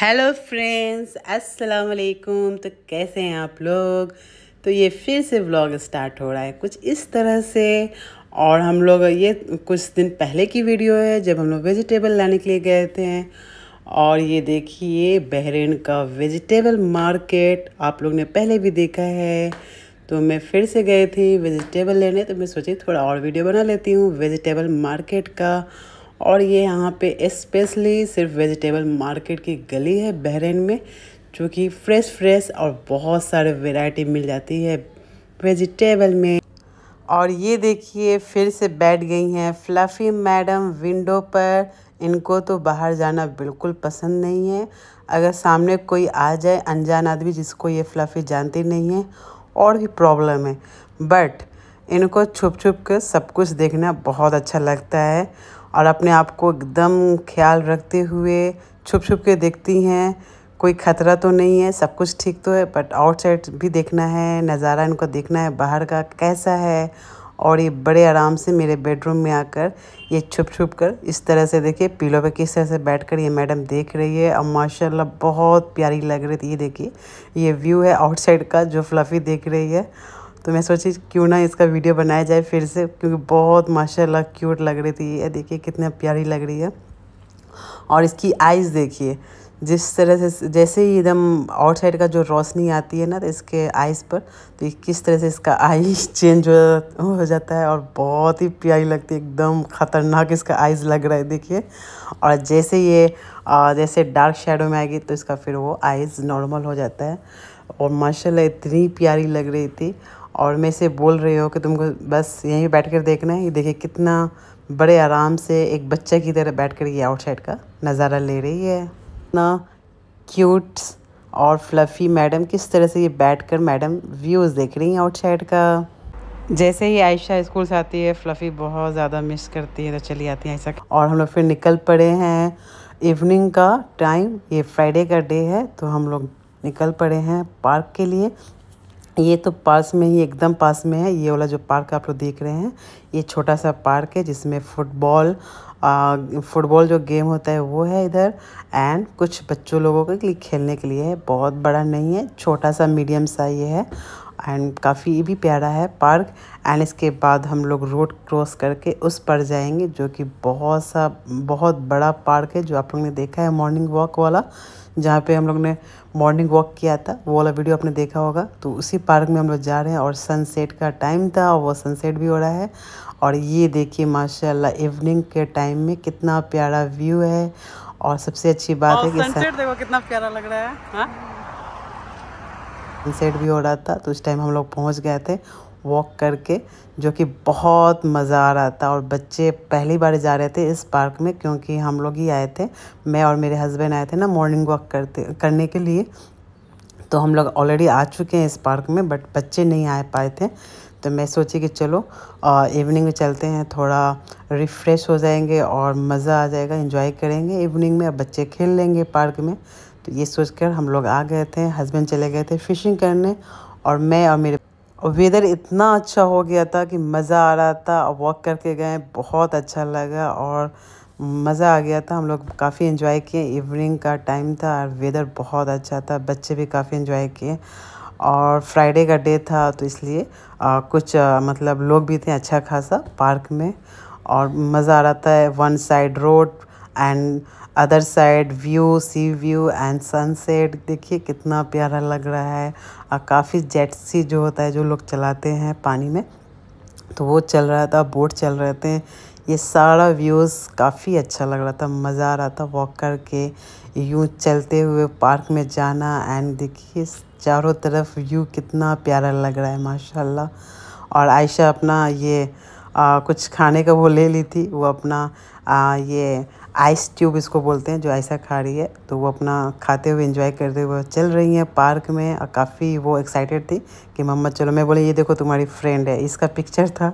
Hello friends अस्सलाम वालेकुम तो कैसे हैं आप लोग तो ये फिर से व्लॉग स्टार्ट हो रहा है कुछ इस तरह से और हम लोग ये कुछ दिन पहले की वीडियो है जब हम लोग वेजिटेबल लाने के लिए गए थे और ये देखिए बहरीन का वेजिटेबल मार्केट आप लोग ने पहले भी देखा है तो मैं फिर से गई थी वेजिटेबल लेने तो मैं सोची थोड़ा और वीडियो बना लेती हूँ वेजिटेबल मार्केट का और ये यहाँ पे स्पेशली सिर्फ वेजिटेबल मार्केट की गली है बहरेन में जो कि फ्रेश फ्रेश और बहुत सारे वैरायटी मिल जाती है वेजिटेबल में और ये देखिए फिर से बैठ गई हैं फ्लफ़ी मैडम विंडो पर इनको तो बाहर जाना बिल्कुल पसंद नहीं है अगर सामने कोई आ जाए अनजान आदमी जिसको ये फ्लफ़ी जानती नहीं है और भी प्रॉब्लम है बट इनको छुप छुप कर सब कुछ देखना बहुत अच्छा लगता है और अपने आप को एकदम ख्याल रखते हुए छुप छुप के देखती हैं कोई खतरा तो नहीं है सब कुछ ठीक तो है बट आउटसाइड भी देखना है नज़ारा इनको देखना है बाहर का कैसा है और ये बड़े आराम से मेरे बेडरूम में आकर ये छुप छुप कर इस तरह से देखिए पीलो पे किस तरह से बैठकर ये मैडम देख रही है और माशाल्लाह बहुत प्यारी लग रही थी ये देखिए ये व्यू है आउटसाइड का जो फ्लफ़ी देख रही है तो मैं सोची क्यों ना इसका वीडियो बनाया जाए फिर से क्योंकि बहुत माशाल्लाह क्यूट लग रही थी ये देखिए कितना प्यारी लग रही है और इसकी आइज़ देखिए जिस तरह से जैसे ही एकदम आउटसाइड का जो रोशनी आती है ना तो इसके आइज़ पर तो किस तरह से इसका आई चेंज हो, हो जाता है और बहुत ही प्यारी लगती है एकदम ख़तरनाक इसका आइज़ लग रहा है देखिए और जैसे ये जैसे डार्क शेडो में आएगी तो इसका फिर वो आइज़ नॉर्मल हो जाता है और माशाल्लाह इतनी प्यारी लग रही थी और मैं से बोल रही हो कि तुमको बस यहीं बैठ कर देखना है ये देखिए कितना बड़े आराम से एक बच्चे की तरह बैठ कर ये आउटसाइड का नज़ारा ले रही है इतना क्यूट और फ्लफ़ी मैडम किस तरह से ये बैठ कर मैडम व्यूज़ देख रही हैं आउटसाइड का जैसे ही आयशा स्कूल से आती है फ्लफ़ी बहुत ज़्यादा मिस करती है तो चली आती है ऐसा और हम लोग फिर निकल पड़े हैं इवनिंग का टाइम ये फ्राइडे का डे है तो हम लोग निकल पड़े हैं पार्क के लिए ये तो पास में ही एकदम पास में है ये वाला जो पार्क आप लोग देख रहे हैं ये छोटा सा पार्क है जिसमें फुटबॉल फुटबॉल जो गेम होता है वो है इधर एंड कुछ बच्चों लोगों के लिए खेलने के लिए है बहुत बड़ा नहीं है छोटा सा मीडियम सा ये है एंड काफ़ी भी प्यारा है पार्क एंड इसके बाद हम लोग रोड क्रॉस करके उस पर जाएंगे जो कि बहुत सा बहुत बड़ा पार्क है जो आप लोग ने देखा है मॉर्निंग वॉक वाला जहाँ पे हम लोग ने मॉर्निंग वॉक किया था वो वाला वीडियो आपने देखा होगा तो उसी पार्क में हम लोग जा रहे हैं और सनसेट का टाइम था और वो सनसेट भी हो रहा है और ये देखिए माशाल्लाह इवनिंग के टाइम में कितना प्यारा व्यू है और सबसे अच्छी बात है कि सनसेट देखो कितना प्यारा लग रहा है हा? सेट भी हो रहा था तो उस टाइम हम लोग पहुँच गए थे वॉक करके जो कि बहुत मज़ा आ रहा था और बच्चे पहली बार जा रहे थे इस पार्क में क्योंकि हम लोग ही आए थे मैं और मेरे हस्बैंड आए थे ना मॉर्निंग वॉक करते करने के लिए तो हम लोग ऑलरेडी आ चुके हैं इस पार्क में बट बच्चे नहीं आ पाए थे तो मैं सोची कि चलो इवनिंग में चलते हैं थोड़ा रिफ़्रेश हो जाएंगे और मज़ा आ जाएगा इन्जॉय करेंगे इवनिंग में अब बच्चे खेल लेंगे पार्क में तो ये सोचकर हम लोग आ गए थे हस्बैंड चले गए थे फिशिंग करने और मैं और मेरे और वेदर इतना अच्छा हो गया था कि मज़ा आ रहा था और वॉक करके गए बहुत अच्छा लगा और मज़ा आ गया था हम लोग काफ़ी इन्जॉय किए इवनिंग का टाइम था और वेदर बहुत अच्छा था बच्चे भी काफ़ी इन्जॉय किए और फ्राइडे का डे था तो इसलिए आ, कुछ आ, मतलब लोग भी थे अच्छा खासा पार्क में और मज़ा आ रहा था one side road and other side view sea view and sunset देखिए कितना प्यारा लग रहा है और काफ़ी सी जो होता है जो लोग चलाते हैं पानी में तो वो चल रहा था बोट चल रहे थे ये सारा व्यूज़ काफ़ी अच्छा लग रहा था मज़ा आ रहा था वॉक करके यूँ चलते हुए पार्क में जाना एंड देखिए चारों तरफ व्यू कितना प्यारा लग रहा है माशाल्लाह और आयशा अपना ये आ, कुछ खाने का वो ले ली थी वो अपना आ, ये आइस ट्यूब इसको बोलते हैं जो ऐसा खा रही है तो वो अपना खाते हुए एंजॉय करते हुए चल रही हैं पार्क में और काफ़ी वो एक्साइटेड थी कि मम्मा चलो मैं बोले ये देखो तुम्हारी फ्रेंड है इसका पिक्चर था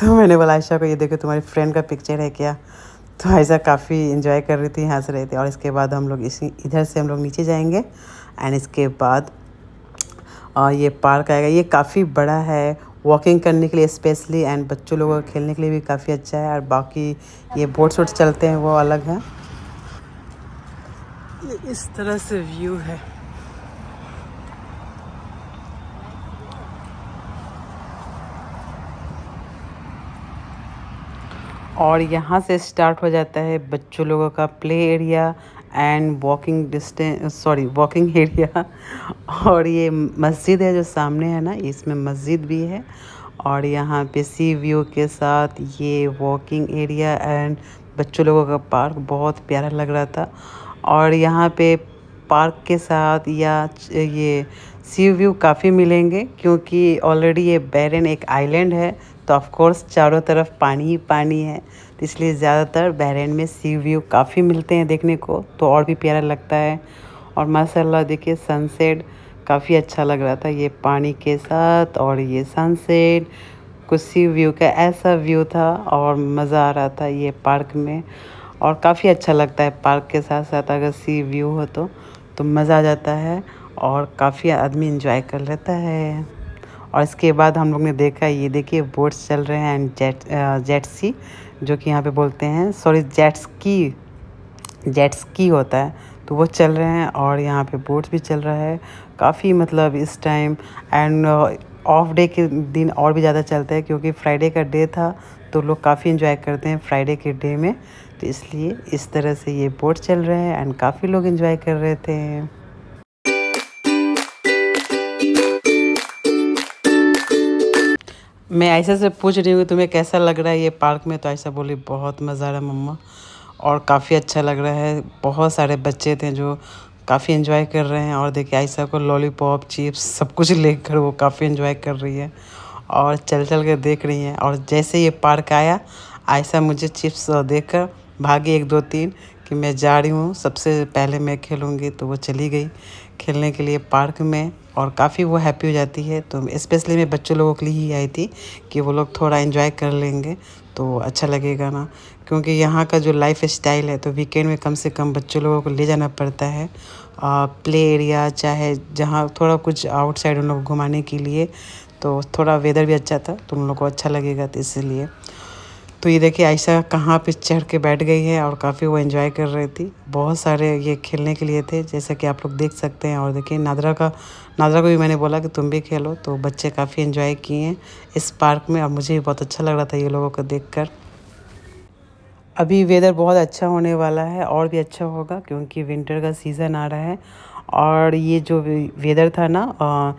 तो मैंने बोला आयशा को ये देखो तुम्हारी फ्रेंड का पिक्चर है क्या तो ऐसा काफ़ी इन्जॉय कर रही थी हंस रही थी और इसके बाद हम लोग इसी इधर से हम लोग नीचे जाएंगे एंड इसके बाद और ये पार्क आएगा ये काफ़ी बड़ा है वॉकिंग करने के लिए स्पेशली एंड बच्चों लोगों का खेलने के लिए भी काफ़ी अच्छा है और बाकी ये बोट्स वोट्स चलते हैं वो अलग है इस तरह से व्यू है और यहाँ से स्टार्ट हो जाता है बच्चों लोगों का play area and walking distance sorry walking area और ये मस्जिद है जो सामने है ना इसमें मस्जिद भी है और यहाँ पे सी व्यू के साथ ये वॉकिंग एरिया एंड बच्चों लोगों का पार्क बहुत प्यारा लग रहा था और यहाँ पे पार्क के साथ या ये सी व्यू काफ़ी मिलेंगे क्योंकि ऑलरेडी ये बैरन एक आइलैंड है तो ऑफ़ कोर्स चारों तरफ पानी ही पानी है इसलिए ज़्यादातर बहरीन में सी व्यू काफ़ी मिलते हैं देखने को तो और भी प्यारा लगता है और माशाल्लाह देखिए सनसेट काफ़ी अच्छा लग रहा था ये पानी के साथ और ये सनसेट कुछ सी व्यू का ऐसा व्यू था और मज़ा आ रहा था ये पार्क में और काफ़ी अच्छा लगता है पार्क के साथ साथ अगर सी व्यू हो तो, तो मज़ा आ जाता है और काफ़ी आदमी इंजॉय कर लेता है और इसके बाद हम लोग ने देखा ये देखिए बोट्स चल रहे हैं एंड जेट जेट्सी जो कि यहाँ पे बोलते हैं सॉरी जेट्स की जेट्स की होता है तो वो चल रहे हैं और यहाँ पे बोट्स भी चल रहा है काफ़ी मतलब इस टाइम एंड ऑफ डे के दिन और भी ज़्यादा चलता है क्योंकि फ्राइडे का डे था तो लोग काफ़ी इन्जॉय करते हैं फ्राइडे के डे में तो इसलिए इस तरह से ये बोट चल रहे हैं एंड काफ़ी लोग इन्जॉय कर रहे थे मैं ऐसे से पूछ रही हूँ तुम्हें कैसा लग रहा है ये पार्क में तो ऐसा बोली बहुत मज़ा आ रहा है मम्मा और काफ़ी अच्छा लग रहा है बहुत सारे बच्चे थे जो काफ़ी इन्जॉय कर रहे हैं और देखिए ऐसा को लॉलीपॉप चिप्स सब कुछ लेकर वो काफ़ी इन्जॉय कर रही है और चल चल कर देख रही हैं और जैसे ये पार्क आया ऐसा मुझे चिप्स कर भागी एक दो तीन कि मैं जा रही हूँ सबसे पहले मैं खेलूँगी तो वो चली गई खेलने के लिए पार्क में और काफ़ी वो हैप्पी हो जाती है तो स्पेशली मैं बच्चों लोगों के लिए ही आई थी कि वो लोग थोड़ा इन्जॉय कर लेंगे तो अच्छा लगेगा ना क्योंकि यहाँ का जो लाइफ स्टाइल है तो वीकेंड में कम से कम बच्चों लोगों को ले जाना पड़ता है आ, प्ले एरिया चाहे जहाँ थोड़ा कुछ आउटसाइड उन लोग घुमाने के लिए तो थोड़ा वेदर भी अच्छा था तो उन लोग को अच्छा लगेगा तो इसलिए तो ये देखिए आयशा कहाँ पे चढ़ के बैठ गई है और काफ़ी वो एंजॉय कर रही थी बहुत सारे ये खेलने के लिए थे जैसे कि आप लोग देख सकते हैं और देखिए नादरा का नादरा को भी मैंने बोला कि तुम भी खेलो तो बच्चे काफ़ी एंजॉय किए हैं इस पार्क में और मुझे भी बहुत अच्छा लग रहा था ये लोगों को देख कर अभी वेदर बहुत अच्छा होने वाला है और भी अच्छा होगा क्योंकि विंटर का सीज़न आ रहा है और ये जो वेदर था ना आ,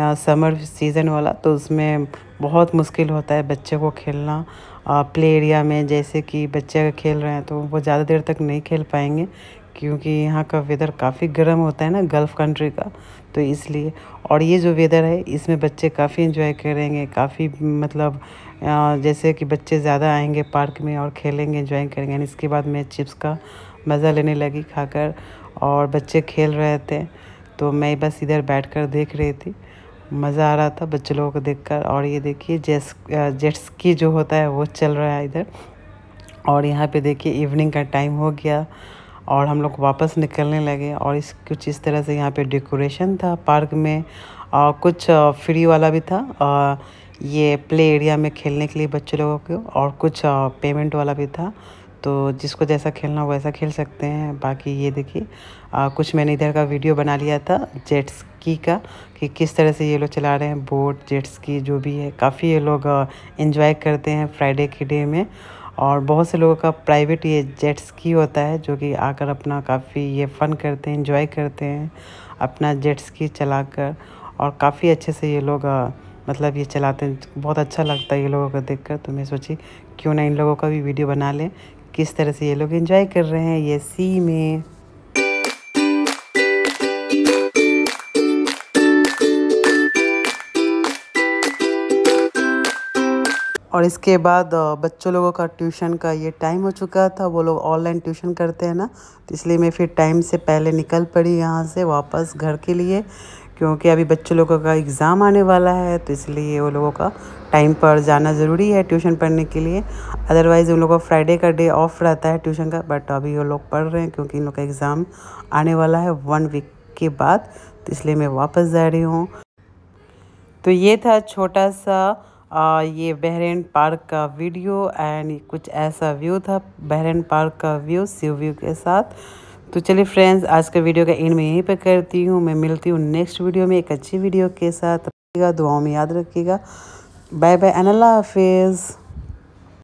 आ, समर सीज़न वाला तो उसमें बहुत मुश्किल होता है बच्चे को खेलना प्ले एरिया में जैसे कि बच्चे खेल रहे हैं तो वो ज़्यादा देर तक नहीं खेल पाएंगे क्योंकि यहाँ का वेदर काफ़ी गर्म होता है ना गल्फ़ कंट्री का तो इसलिए और ये जो वेदर है इसमें बच्चे काफ़ी इन्जॉय करेंगे काफ़ी मतलब जैसे कि बच्चे ज़्यादा आएंगे पार्क में और खेलेंगे इन्जॉय करेंगे एंड इसके बाद मैं चिप्स का मज़ा लेने लगी खाकर और बच्चे खेल रहे थे तो मैं बस इधर बैठ देख रही थी मज़ा आ रहा था बच्चे लोगों को देखकर और ये देखिए जेस जेट्स की जो होता है वो चल रहा है इधर और यहाँ पे देखिए इवनिंग का टाइम हो गया और हम लोग वापस निकलने लगे और इस कुछ इस तरह से यहाँ पे डेकोरेशन था पार्क में और कुछ फ्री वाला भी था आ, ये प्ले एरिया में खेलने के लिए बच्चे लोगों को और कुछ पेमेंट वाला भी था तो जिसको जैसा खेलना हो वैसा खेल सकते हैं बाकी ये देखिए कुछ मैंने इधर का वीडियो बना लिया था जेट्स की का कि किस तरह से ये लोग चला रहे हैं बोट जेट्स की जो भी है काफ़ी ये लोग इन्जॉय करते हैं फ्राइडे के डे में और बहुत से लोगों का प्राइवेट ये जेट्स की होता है जो कि आकर अपना काफ़ी ये फ़न करते हैं इन्जॉय करते हैं अपना जेट्स की चला कर और काफ़ी अच्छे से ये लोग मतलब ये चलाते हैं बहुत अच्छा लगता है ये लोगों को देखकर तो मैं सोची क्यों ना इन लोगों का भी वीडियो बना लें किस तरह से ये लोग इंजॉय कर रहे हैं ये सी में और इसके बाद बच्चों लोगों का ट्यूशन का ये टाइम हो चुका था वो लोग ऑनलाइन ट्यूशन करते हैं ना तो इसलिए मैं फिर टाइम से पहले निकल पड़ी यहाँ से वापस घर के लिए क्योंकि अभी बच्चे लोगों का एग्ज़ाम आने वाला है तो इसलिए वो लोगों का टाइम पर जाना ज़रूरी है ट्यूशन पढ़ने के लिए अदरवाइज़ उन लोगों का फ्राइडे का डे ऑफ रहता है ट्यूशन का बट अभी वो लोग पढ़ रहे हैं क्योंकि इन लोग का एग्ज़ाम आने वाला है वन वीक के बाद तो इसलिए मैं वापस जा रही हूँ तो ये था छोटा सा आ, ये बहरेन पार्क का वीडियो एंड कुछ ऐसा व्यू था बहरेन पार्क का व्यू सी व्यू के साथ तो चलिए फ्रेंड्स आज का वीडियो का एंड में यहीं पर करती हूँ मैं मिलती हूँ नेक्स्ट वीडियो में एक अच्छी वीडियो के साथ रखिएगा दुआओं में याद रखिएगा बाय बाय अनला हाफिज़